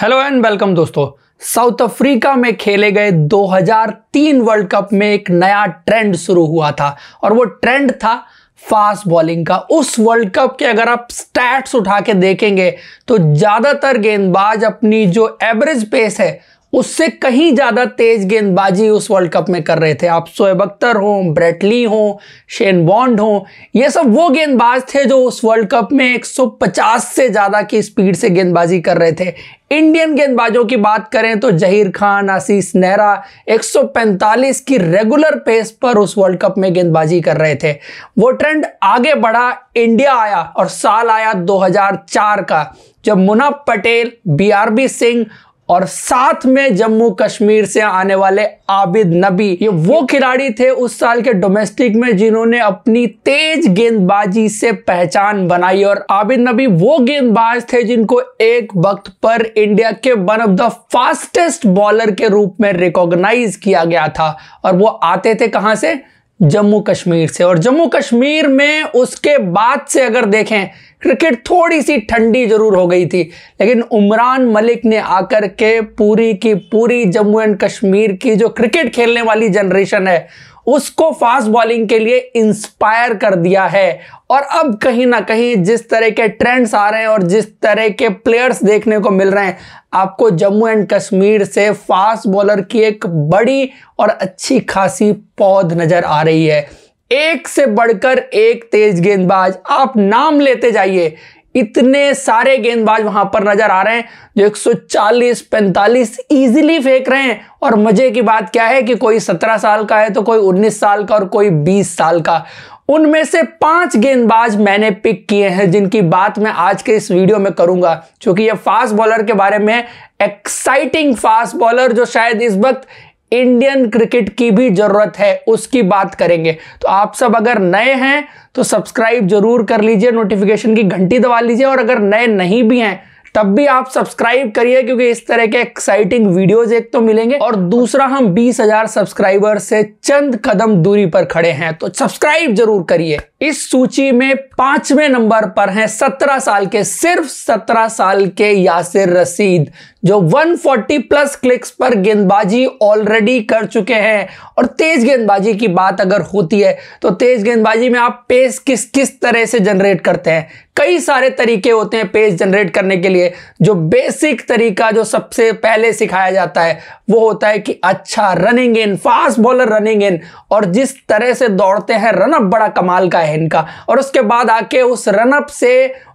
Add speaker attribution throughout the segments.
Speaker 1: hello and welcome दोस्तों South Africa में खेले गए 2003 वर्ल्ड कप में एक नया ट्रेंड शुरू हुआ था और वो ट्रेंड था फास्ट बॉलिंग का उस वर्ल्ड कप के अगर आप स्टैट्स उठा के देखेंगे तो ज़्यादातर गेंदबाज अपनी जो एवरेज पेस है उससे कहीं ज़्यादा तेज गेंदबाजी उस वर्ल्ड कप में कर रहे थे आप सोएब अख्तर हों ब्रेटली हों शेन बॉन्ड हों ये सब वो गेंदबाज थे जो उस वर्ल्ड कप में 150 से ज़्यादा की स्पीड से गेंदबाजी कर रहे थे इंडियन गेंदबाजों की बात करें तो जहीर खान आशीष नेहरा 145 की रेगुलर पेस पर उस वर्ल्ड कप में गेंदबाजी कर रहे थे वो ट्रेंड आगे बढ़ा इंडिया आया और साल आया 2004 का जब मुना पटेल बीआरबी सिंह और साथ में जम्मू कश्मीर से आने वाले आबिद नबी ये वो खिलाड़ी थे उस साल के डोमेस्टिक में जिन्होंने अपनी तेज गेंदबाजी से पहचान बनाई और आबिद नबी वो गेंदबाज थे जिनको एक वक्त पर इंडिया के one of the fastest bowler के रूप में रिकॉग्नाइज किया गया था और वो आते थे कहां से जम्मू कश्मीर से और जम्मू कश्मीर में उसके बाद से अगर देखें क्रिकेट थोड़ी सी ठंडी जरूर हो गई थी लेकिन उमरान मलिक ने आकर के पूरी की पूरी जम्मू एंड कश्मीर की जो क्रिकेट खेलने वाली जनरेशन है उसको फास्ट बॉलिंग के लिए इंस्पायर कर दिया है और अब कहीं ना कहीं जिस तरह के ट्रेंड्स आ रहे हैं और जिस तरह के प्लेयर्स देखने को मिल रहे हैं आपको जम्मू एंड कश्मीर से फास्ट बॉलर की एक बड़ी और अच्छी खासी पौध नज़र आ रही है एक से बढ़कर एक तेज गेंदबाज आप नाम लेते जाइए इतने सारे गेंदबाज वहां पर नजर आ रहे हैं जो 140 45 इजीली फेंक रहे हैं और मजे की बात क्या है कि कोई 17 साल का है तो कोई 19 साल का और कोई 20 साल का उनमें से पांच गेंदबाज मैंने पिक किए हैं जिनकी बात मैं आज के इस वीडियो में करूंगा क्योंकि ये फास्ट बॉलर के बारे में एक्साइटिंग फास्ट बॉलर जो शायद इस वक्त इंडियन क्रिकेट की भी जरूरत है उसकी बात करेंगे तो आप सब अगर नए हैं तो सब्सक्राइब जरूर कर लीजिए नोटिफिकेशन की घंटी दबा लीजिए और अगर नए नहीं भी हैं तब भी आप सब्सक्राइब करिए क्योंकि इस तरह के एक्साइटिंग वीडियोस एक तो मिलेंगे और दूसरा हम 20,000 सब्सक्राइबर से चंद कदम दूरी पर खड़े हैं तो सब्सक्राइब जरूर करिए इस सूची में पांचवें नंबर पर हैं 17 साल के सिर्फ 17 साल के यासिर रसीद जो 140 प्लस क्लिक्स पर गेंदबाजी ऑलरेडी कर चुके हैं और तेज गेंदबाजी की बात अगर होती है तो तेज गेंदबाजी में आप पेस किस किस तरह से जनरेट करते हैं कई सारे तरीके होते हैं पेस जनरेट करने के लिए जो बेसिक तरीका जो सबसे पहले सिखाया जाता है वो होता है कि अच्छा running in fast bowler running in और जिस तरह से दौड़ते हैं रनअप बड़ा कमाल का है इनका और उसके बाद आके उस रनअप से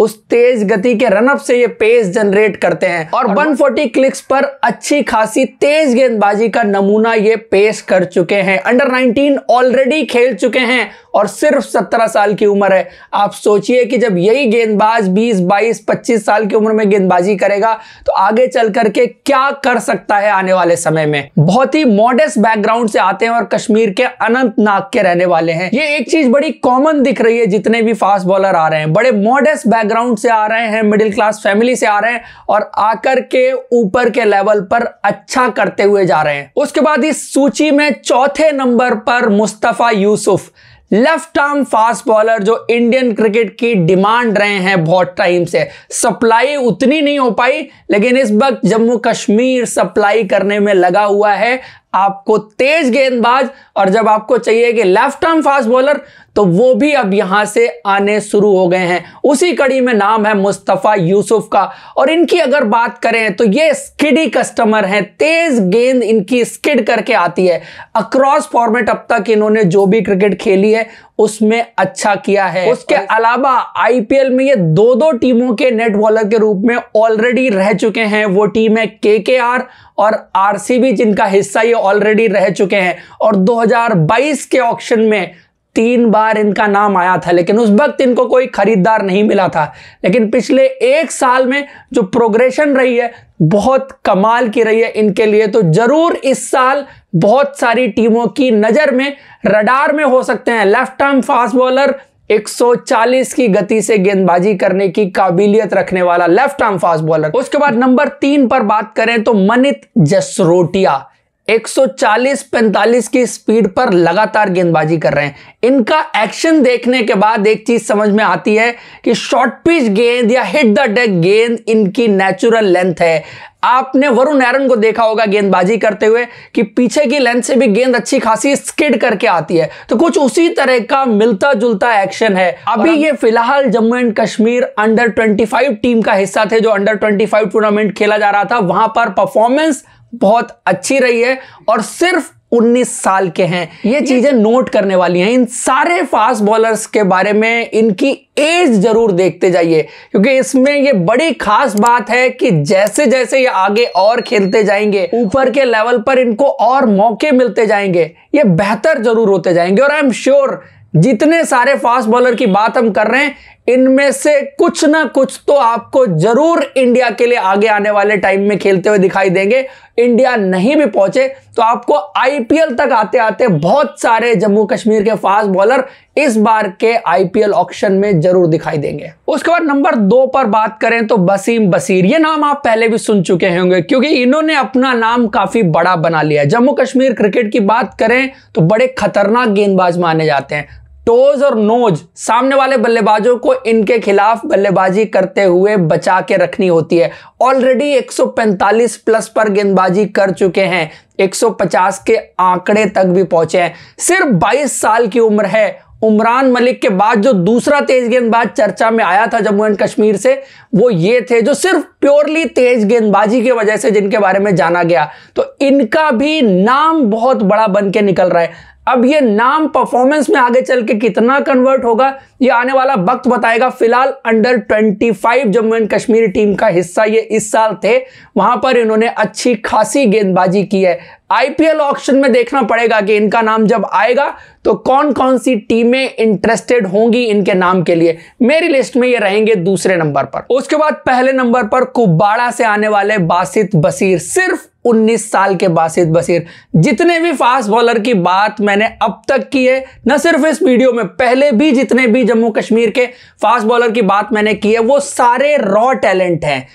Speaker 1: उस तेज गति के रनअप से ये पेस जनरेट करते हैं और 140 क्लिक्स पर अच्छी खासी तेज गेंदबाजी का नमूना ये पेश कर चुके हैं अंडर 19 ऑलरेडी खेल चुके हैं और सिर्फ सत्रह साल की उम्र है आप सोचिए कि जब यही गेंदबाज बीस बाईस पच्चीस साल की उम्र में गेंदबाजी करेगा तो आगे चल करके क्या कर सकता है आने वाले समय में बहुत ही मॉडेस्ट बैकग्राउंड से आते हैं और कश्मीर के अनंतनाग के रहने वाले हैं ये एक चीज बड़ी कॉमन दिख रही है जितने भी फास्ट बॉलर आ रहे हैं बड़े मॉडेस्ट बैकग्राउंड से आ रहे हैं मिडिल क्लास फैमिली से आ रहे हैं और आकर के ऊपर के लेवल पर अच्छा करते हुए जा रहे हैं उसके बाद इस सूची में चौथे नंबर पर Mustafa Yusuf left arm fast bowler जो इंडियन क्रिकेट की डिमांड रहे हैं बहुत टाइम से सप्लाई उतनी नहीं हो पाई लेकिन इस वक्त जम्मू कश्मीर सप्लाई करने में लगा हुआ है आपको तेज गेंदबाज और जब आपको चाहिए कि लेफ्ट आर्म फास्ट बॉलर तो वो भी अब यहां से आने शुरू हो गए हैं उसी कड़ी में नाम है मुस्तफ़ा यूसुफ का और इनकी अगर बात करें तो ये स्किडी कस्टमर हैं तेज गेंद इनकी स्किड करके आती है अक्रॉस फॉर्मेट अब तक इन्होंने जो भी क्रिकेट खेली है है उसमें अच्छा किया है उसके अलावा आईपीएल में ये दो दो टीमों के नेट बॉलर के रूप में ऑलरेडी रह चुके हैं वो टीम है केकेआर और आरसीबी जिनका हिस्सा ये ऑलरेडी रह चुके हैं और 2022 के ऑक्शन में तीन बार इनका नाम आया था लेकिन उस वक्त इनको कोई खरीदार नहीं मिला था लेकिन पिछले एक साल में जो प्रोग्रेशन रही है बहुत कमाल की रही है इनके लिए तो जरूर इस साल बहुत सारी टीमों की नज़र में रडार में हो सकते हैं लेफ्ट आर्म फास्ट बॉलर 140 की गति से गेंदबाजी करने की काबिलियत रखने वाला लेफ्ट आर्म फास्ट बॉलर उसके बाद नंबर तीन पर बात करें तो मनित जसरोटिया 140-45 की स्पीड पर लगातार गेंदबाजी कर रहे हैं इनका एक्शन देखने के बाद एक चीज समझ में आती है कि शॉर्ट पिच गेंद या हिट द डेक गेंद इनकी नेचुरल लेंथ है आपने वरुण एरन को देखा होगा गेंदबाजी करते हुए कि पीछे की लेंथ से भी गेंद अच्छी खासी स्किड करके आती है तो कुछ उसी तरह का मिलता जुलता एक्शन है अभी ये फिलहाल Jammu and Kashmir under 25 team का हिस्सा थे जो अंडर 25 टूर्नामेंट खेला जा रहा था वहां पर परफॉर्मेंस बहुत अच्छी रही है और सिर्फ 19 साल के हैं ये चीजें नोट करने वाली हैं इन सारे फास्ट बॉलर्स के बारे में इनकी एज जरूर देखते जाइए क्योंकि इसमें ये बड़ी खास बात है कि जैसे जैसे ये आगे और खेलते जाएंगे ऊपर के लेवल पर इनको और मौके मिलते जाएंगे ये बेहतर जरूर होते जाएंगे और आई एम श्योर जितने सारे फास्ट बॉलर की बात हम कर रहे हैं इनमें से कुछ ना कुछ तो आपको जरूर इंडिया के लिए आगे आने वाले टाइम में खेलते हुए दिखाई देंगे इंडिया नहीं भी पहुंचे तो आपको आईपीएल तक आते आते बहुत सारे जम्मू कश्मीर के फास्ट बॉलर इस बार के आईपीएल ऑक्शन में जरूर दिखाई देंगे उसके बाद नंबर दो पर बात करें तो बसीम बसीर ये नाम आप पहले भी सुन चुके होंगे क्योंकि इन्होंने अपना नाम काफी बड़ा बना लिया जम्मू कश्मीर क्रिकेट की बात करें तो बड़े खतरनाक गेंदबाज माने जाते हैं टोज और नोज सामने वाले बल्लेबाजों को इनके खिलाफ बल्लेबाजी करते हुए बचा के रखनी होती है ऑलरेडी 145 प्लस पर गेंदबाजी कर चुके हैं 150 के आंकड़े तक भी पहुंचे हैं सिर्फ 22 साल की उम्र है उमरान मलिक के बाद जो दूसरा तेज गेंदबाज चर्चा में आया था जम्मू एंड कश्मीर से वो ये थे जो सिर्फ प्योरली तेज गेंदबाजी की वजह से जिनके बारे में जाना गया तो इनका भी नाम बहुत बड़ा बन के निकल रहा है अब ये नाम परफॉर्मेंस में आगे चल के कितना कन्वर्ट होगा ये आने वाला वक्त बताएगा फिलहाल under 25 Jammu and Kashmir team का हिस्सा ये इस साल थे वहां पर इन्होंने अच्छी खासी गेंदबाजी की है आईपीएल ऑप्शन में देखना पड़ेगा कि इनका नाम जब आएगा तो कौन कौन सी टीमें इंटरेस्टेड होंगी इनके नाम के लिए मेरी लिस्ट में ये रहेंगे दूसरे नंबर पर उसके बाद पहले नंबर पर कुब्बाड़ा से आने वाले बासित बसीर सिर्फ 19 साल के बासित बसीर जितने भी फास्ट बॉलर की बात मैंने अब तक की है न सिर्फ इस वीडियो में पहले भी जितने भी जम्मू कश्मीर के फास्ट बॉलर की बात मैंने की है वो सारे रॉ टैलेंट हैं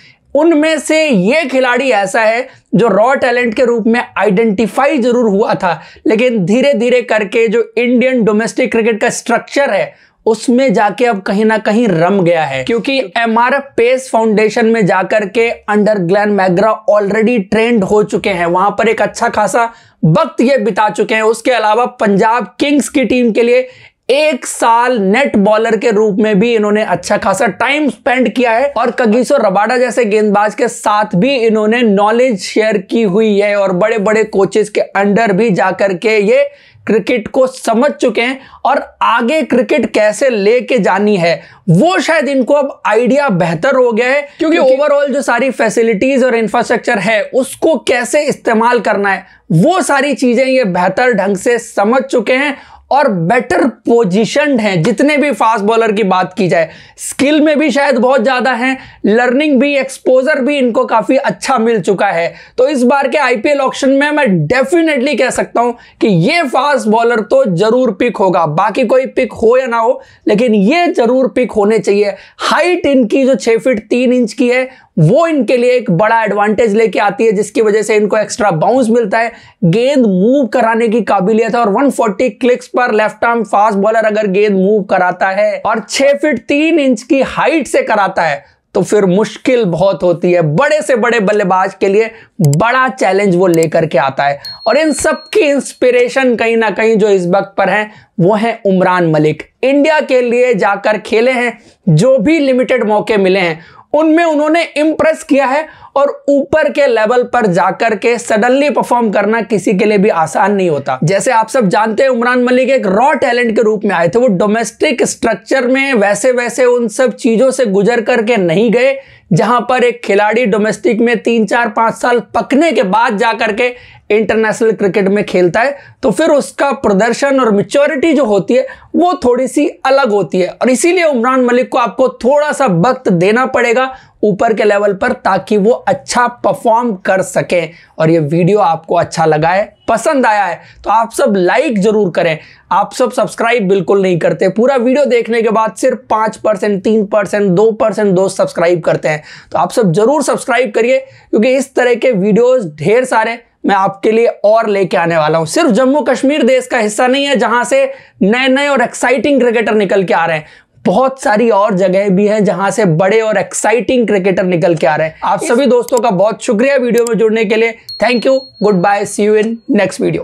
Speaker 1: उनमें से ये खिलाड़ी ऐसा है जो रॉ टैलेंट के रूप में आइडेंटिफाई जरूर हुआ था लेकिन धीरे धीरे करके जो इंडियन डोमेस्टिक क्रिकेट का स्ट्रक्चर है उसमें जाके अब कहीं ना कहीं रम गया है क्योंकि एम आर पेस फाउंडेशन में जाकर के under Glenn McGrath already trained हो चुके हैं वहां पर एक अच्छा खासा वक्त ये बिता चुके हैं उसके अलावा पंजाब किंग्स की टीम के लिए एक साल नेट बॉलर के रूप में भी इन्होंने अच्छा खासा टाइम स्पेंड किया है और कगिसो रबाडा जैसे गेंदबाज के साथ भी इन्होंने नॉलेज शेयर की हुई है और बड़े बड़े कोचेस के अंडर भी जाकर के ये क्रिकेट को समझ चुके हैं और आगे क्रिकेट कैसे लेके जानी है वो शायद इनको अब आइडिया बेहतर हो गया है क्योंकि ओवरऑल जो सारी फैसिलिटीज और इंफ्रास्ट्रक्चर है उसको कैसे इस्तेमाल करना है वो सारी चीजें ये बेहतर ढंग से समझ चुके हैं और बेटर पोजिशन हैं जितने भी फास्ट बॉलर की बात की जाए स्किल में भी शायद बहुत ज़्यादा हैं लर्निंग भी एक्सपोजर भी इनको काफ़ी अच्छा मिल चुका है तो इस बार के आईपीएल ऑप्शन में मैं डेफिनेटली कह सकता हूं कि ये फास्ट बॉलर तो जरूर पिक होगा बाकी कोई पिक हो या ना हो लेकिन ये जरूर पिक होने चाहिए हाइट इनकी जो छह फीट तीन इंच की है वो इनके लिए एक बड़ा एडवांटेज लेके आती है जिसकी वजह से इनको एक्स्ट्रा बाउंस मिलता है गेंद मूव कराने की काबिलियत है और 140 क्लिक्स पर लेफ्ट आर्म फास्ट बॉलर अगर गेंद मूव कराता है और 6 फीट 3 इंच की हाइट से कराता है तो फिर मुश्किल बहुत होती है बड़े से बड़े बल्लेबाज के लिए बड़ा चैलेंज वो लेकर के आता है और इन सब की इंस्पिरेशन कहीं ना कहीं जो इस वक्त पर हैं वो हैं उमरान मलिक इंडिया के लिए जाकर खेले हैं जो भी लिमिटेड मौके मिले हैं उनमें उन्होंने इंप्रेस किया है और ऊपर के लेवल पर जाकर के सडनली परफॉर्म करना किसी के लिए भी आसान नहीं होता जैसे आप सब जानते हैं उमरान मलिक एक रॉ टैलेंट के रूप में आए थे वो डोमेस्टिक स्ट्रक्चर में वैसे वैसे उन सब चीजों से गुजर करके नहीं गए जहां पर एक खिलाड़ी डोमेस्टिक में तीन चार पांच साल पकने के बाद जाकर के इंटरनेशनल क्रिकेट में खेलता है तो फिर उसका प्रदर्शन और मिच्योरिटी जो होती है वो थोड़ी सी अलग होती है और इसीलिए उमरान मलिक को आपको थोड़ा सा वक्त देना पड़ेगा ऊपर के लेवल पर ताकि वो अच्छा परफॉर्म कर सके और ये वीडियो आपको अच्छा लगा है पसंद आया है तो आप सब लाइक जरूर करें आप सब सब्सक्राइब बिल्कुल नहीं करते पूरा वीडियो देखने के बाद सिर्फ पाँच परसेंट तीन परसेंट दो परसेंट दोस्त सब्सक्राइब करते हैं तो आप सब जरूर सब्सक्राइब करिए क्योंकि इस तरह के वीडियोज़ ढेर सारे मैं आपके लिए और लेके आने वाला हूं सिर्फ जम्मू कश्मीर देश का हिस्सा नहीं है जहां से नए नए और एक्साइटिंग क्रिकेटर निकल के आ रहे हैं बहुत सारी और जगह भी हैं जहां से बड़े और एक्साइटिंग क्रिकेटर निकल के आ रहे हैं आप सभी दोस्तों का बहुत शुक्रिया वीडियो में जुड़ने के लिए thank you goodbye see you in next video